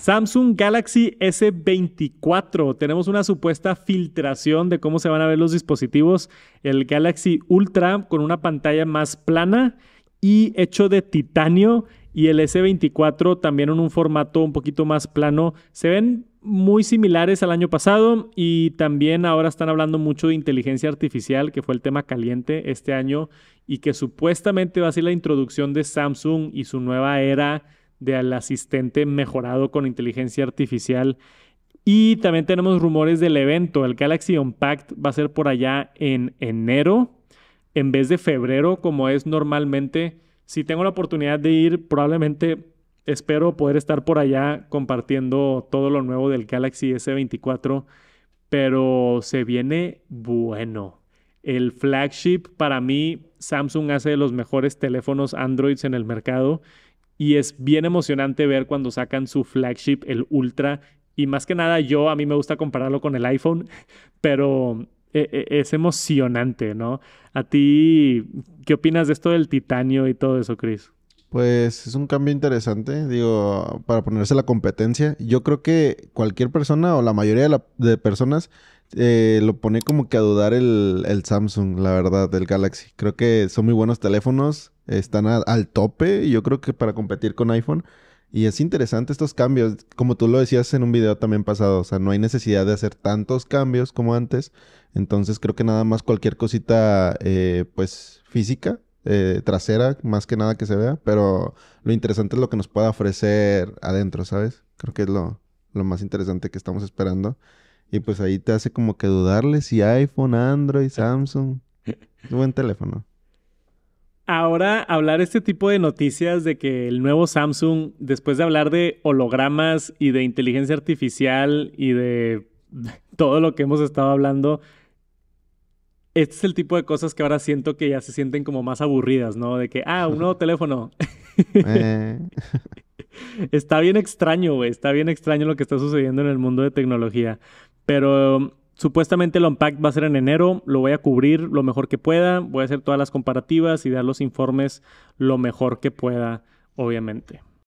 Samsung Galaxy S24. Tenemos una supuesta filtración de cómo se van a ver los dispositivos. El Galaxy Ultra con una pantalla más plana y hecho de titanio. Y el S24 también en un formato un poquito más plano. Se ven muy similares al año pasado y también ahora están hablando mucho de inteligencia artificial, que fue el tema caliente este año y que supuestamente va a ser la introducción de Samsung y su nueva era de al asistente mejorado con inteligencia artificial. Y también tenemos rumores del evento. El Galaxy Unpacked va a ser por allá en enero, en vez de febrero, como es normalmente. Si tengo la oportunidad de ir, probablemente espero poder estar por allá compartiendo todo lo nuevo del Galaxy S24. Pero se viene bueno. El flagship para mí, Samsung hace de los mejores teléfonos Android en el mercado y es bien emocionante ver cuando sacan su flagship, el Ultra. Y más que nada, yo a mí me gusta compararlo con el iPhone, pero eh, eh, es emocionante, ¿no? A ti, ¿qué opinas de esto del titanio y todo eso, Chris? Pues es un cambio interesante, digo, para ponerse la competencia. Yo creo que cualquier persona o la mayoría de, de personas eh, lo pone como que a dudar el, Samsung, la verdad, del Galaxy. Creo que son muy buenos teléfonos, están al tope, yo creo que para competir con iPhone. Y es interesante estos cambios, como tú lo decías en un video también pasado, o sea, no hay necesidad de hacer tantos cambios como antes, entonces creo que nada más cualquier cosita, eh, pues, física, eh, trasera, más que nada que se vea, pero lo interesante es lo que nos pueda ofrecer adentro, ¿sabes? Creo que es lo más interesante que estamos esperando. Y pues ahí te hace como que dudarle si iPhone, Android, Samsung. Buen teléfono. Ahora, hablar este tipo de noticias de que el nuevo Samsung, después de hablar de hologramas y de inteligencia artificial y de todo lo que hemos estado hablando, este es el tipo de cosas que ahora siento que ya se sienten como más aburridas, ¿no? De que, ah, un nuevo teléfono. está bien extraño, güey. Está bien extraño lo que está sucediendo en el mundo de tecnología. Pero supuestamente el Unpacked va a ser en enero, lo voy a cubrir lo mejor que pueda, voy a hacer todas las comparativas y dar los informes lo mejor que pueda, obviamente.